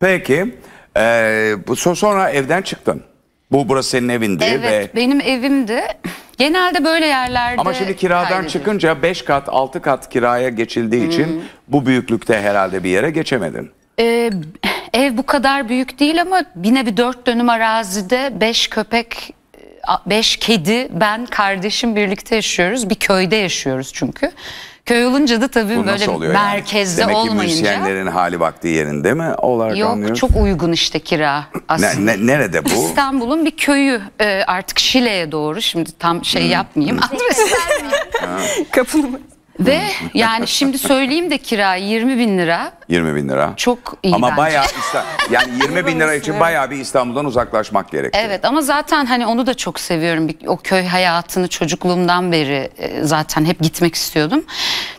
Peki. Ee, sonra evden çıktın. Bu burası senin evindi Evet ve benim evimdi. Genelde böyle yerlerde ama şimdi kiradan kaydediyor. çıkınca 5 kat 6 kat kiraya geçildiği için bu büyüklükte herhalde bir yere geçemedin. Ee, ev bu kadar büyük değil ama yine bir dört dönüm arazide beş köpek beş kedi, ben, kardeşim birlikte yaşıyoruz. Bir köyde yaşıyoruz çünkü. Köy olunca da tabii böyle merkezde yani? Demek olmayınca. Demek ki müzisyenlerin hali vakti yerinde mi olarak Yok anlıyoruz. çok uygun işte kira aslında. Ne, ne, nerede bu? İstanbul'un bir köyü e, artık Şile'ye doğru şimdi tam şey hmm. yapmayayım hmm. adres vermeyeyim. Kapını ve yani şimdi söyleyeyim de kira 20 bin lira. 20 bin lira. Çok iyi Ama bence. bayağı yani 20 bin lira için bayağı bir İstanbul'dan uzaklaşmak gerekiyor. Evet ama zaten hani onu da çok seviyorum. O köy hayatını çocukluğumdan beri e, zaten hep gitmek istiyordum.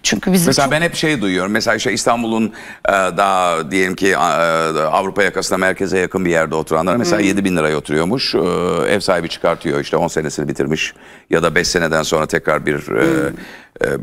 Çünkü bizim Mesela çok- ben hep şey duyuyorum. Mesela işte İstanbul'un e, daha diyelim ki e, Avrupa yakasına merkeze yakın bir yerde oturanlar mesela 7 bin liraya oturuyormuş. ev sahibi çıkartıyor işte 10 senesini bitirmiş ya da 5 seneden sonra tekrar bir e,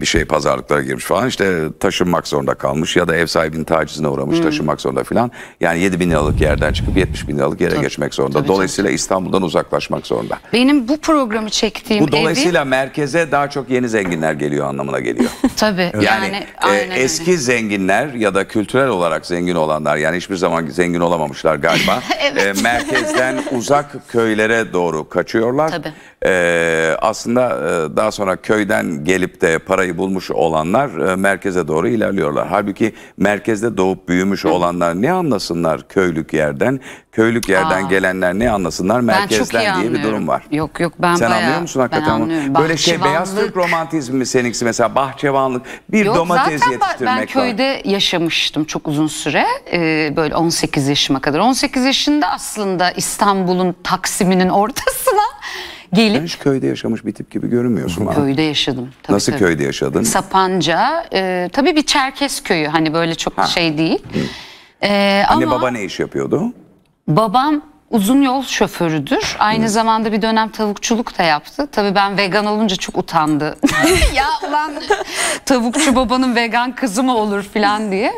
bir şey pazarlıklara girmiş falan işte taşınmak zorunda kalmış ya da ev sahibinin tacizine uğramış hmm. taşınmak zorunda falan. Yani 7 bin liralık yerden çıkıp 70 bin liralık yere tabii, geçmek zorunda. Tabii dolayısıyla canım. İstanbul'dan uzaklaşmak zorunda. Benim bu programı çektiğim bu, Dolayısıyla merkeze daha çok yeni zenginler geliyor anlamına geliyor. tabii. Yani, yani e, eski öyle. zenginler ya da kültürel olarak zengin olanlar yani hiçbir zaman zengin olamamışlar galiba. evet. e, merkezden uzak köylere doğru kaçıyorlar. Tabii. Ee, aslında e, daha sonra köyden gelip de parayı bulmuş olanlar e, merkeze doğru ilerliyorlar. Halbuki merkezde doğup büyümüş olanlar ne anlasınlar köylük yerden? Köylük yerden Aa. gelenler ne anlasınlar merkezden diye bir durum var. Yok yok ben Sen bayağı, anlıyor musun hakikaten? Ben Böyle şey beyaz Türk romantizmi mi seninkisi mesela bahçıvanlık bir yok, domates zaten yetiştirmek ben köyde var. yaşamıştım çok uzun süre. Ee, böyle 18 yaşıma kadar. 18 yaşında aslında İstanbul'un Taksim'inin ortası Gelip, Sen hiç köyde yaşamış bir tip gibi görünmüyorsun. Bana. Köyde yaşadım. Tabii, Nasıl tabii. köyde yaşadın? Sapanca. E, tabii bir Çerkes köyü hani böyle çok ha. şey değil. E, Anne ama, baba ne iş yapıyordu? Babam uzun yol şoförüdür. Aynı Hı. zamanda bir dönem tavukçuluk da yaptı. Tabii ben vegan olunca çok utandı. ya ulan tavukçu babanın vegan kızı mı olur falan diye.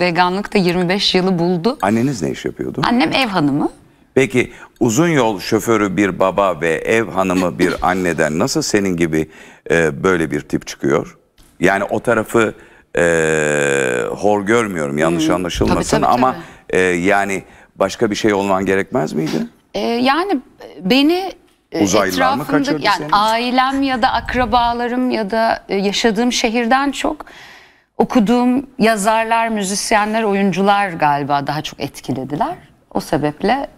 Veganlık da 25 yılı buldu. Anneniz ne iş yapıyordu? Annem ev hanımı. Peki uzun yol şoförü bir baba ve ev hanımı bir anneden nasıl senin gibi e, böyle bir tip çıkıyor? Yani o tarafı e, hor görmüyorum yanlış hmm. anlaşılmasın tabii, tabii, ama tabii. E, yani başka bir şey olman gerekmez miydi? Ee, yani beni e, etrafımda yani ailem ya da akrabalarım ya da e, yaşadığım şehirden çok okuduğum yazarlar, müzisyenler, oyuncular galiba daha çok etkilediler. O sebeple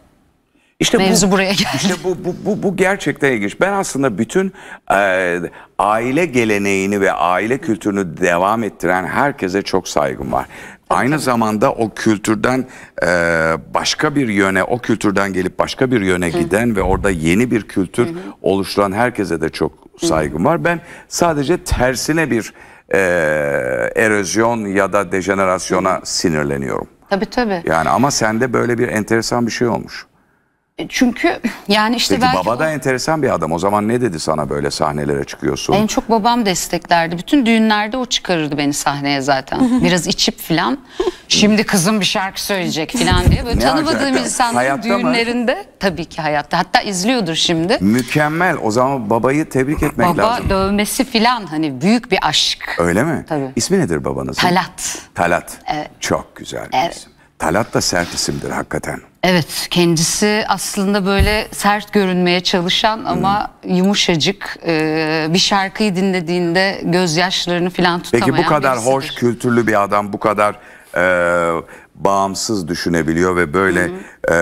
işte Mevzu bu, buraya geldi. İşte bu, bu, bu, bu gerçekten ilginç. Ben aslında bütün e, aile geleneğini ve aile kültürünü devam ettiren herkese çok saygım var. Aynı zamanda o kültürden e, başka bir yöne, o kültürden gelip başka bir yöne Hı. giden ve orada yeni bir kültür Hı. oluşturan herkese de çok saygım var. Ben sadece tersine bir e, erozyon ya da dejenerasyona sinirleniyorum. Tabii tabii. Yani ama sende böyle bir enteresan bir şey olmuş. Çünkü yani işte Peki, belki... baba da enteresan bir adam. O zaman ne dedi sana böyle sahnelere çıkıyorsun? En çok babam desteklerdi. Bütün düğünlerde o çıkarırdı beni sahneye zaten. Biraz içip filan. Şimdi kızım bir şarkı söyleyecek filan diye. Böyle tanımadığım acayip. insanların Hayatta mı? düğünlerinde. Tabii ki hayatta. Hatta izliyordur şimdi. Mükemmel. O zaman babayı tebrik etmek Baba lazım. dövmesi filan hani büyük bir aşk. Öyle mi? Tabii. İsmi nedir babanızın? Talat. Talat. Çok güzel bir isim. Talat da sert isimdir hakikaten. Evet kendisi aslında böyle sert görünmeye çalışan hmm. ama hmm. yumuşacık e, bir şarkıyı dinlediğinde gözyaşlarını filan tutamayan Peki bu kadar birisidir. hoş kültürlü bir adam bu kadar e, bağımsız düşünebiliyor ve böyle e,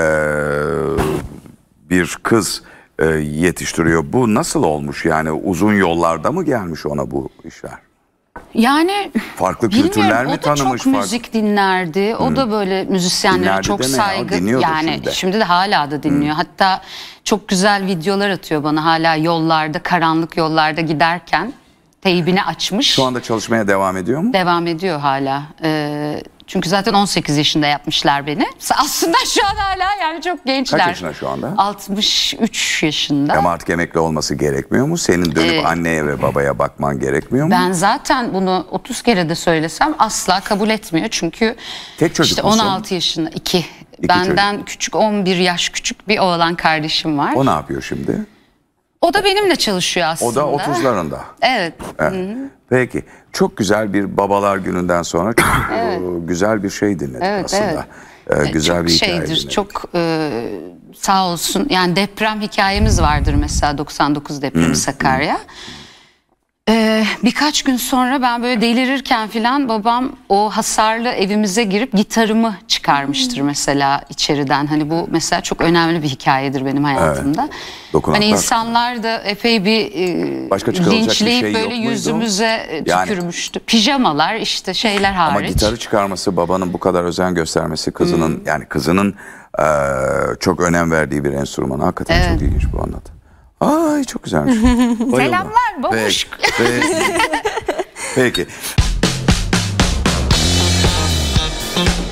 bir kız e, yetiştiriyor. Bu nasıl olmuş yani uzun yollarda mı gelmiş ona bu işler? Yani farklı kültürler mi tanımış? O da çok müzik dinlerdi. O hmm. da böyle müzisyenlere çok saygı. Ya, yani şimdi. şimdi de hala da dinliyor. Hmm. Hatta çok güzel videolar atıyor bana hala yollarda, karanlık yollarda giderken teybini açmış. Şu anda çalışmaya devam ediyor mu? Devam ediyor hala. Ee, çünkü zaten 18 yaşında yapmışlar beni. Aslında şu an hala yani çok gençler. Kaç yaşında şu anda? 63 yaşında. Ama artık emekli olması gerekmiyor mu? Senin dönüp ee, anneye ve babaya bakman gerekmiyor mu? Ben zaten bunu 30 kere de söylesem asla kabul etmiyor. Çünkü Tek çocuk işte 16 musun? yaşında iki. iki Benden çocuk. küçük 11 yaş küçük bir oğlan kardeşim var. O ne yapıyor şimdi? O da benimle çalışıyor aslında. O da 30'larında. Evet. evet. Peki. Çok güzel bir babalar gününden sonra çok evet. E, güzel bir şey dinledik evet, aslında. Evet. Ee, güzel çok bir hikaye şeydir, dinledik. Çok e, sağ olsun yani deprem hikayemiz vardır mesela 99 depremi Sakarya. Hı ee, birkaç gün sonra ben böyle delirirken filan babam o hasarlı evimize girip gitarımı çıkarmıştır hmm. mesela içeriden. Hani bu mesela çok önemli bir hikayedir benim hayatımda. Dokunan Hani insanlar da epey bir e, Başka bir şey böyle yüzümüze e, Yani- tükürmüştü. Pijamalar işte şeyler hariç. Ama gitarı çıkarması babanın bu kadar özen göstermesi kızının hmm. yani kızının eee, çok önem verdiği bir enstrüman hakikaten çok ilginç bu anlatı. Ay çok güzelmiş. Selamlar babuş. Peki. Peki. Peki.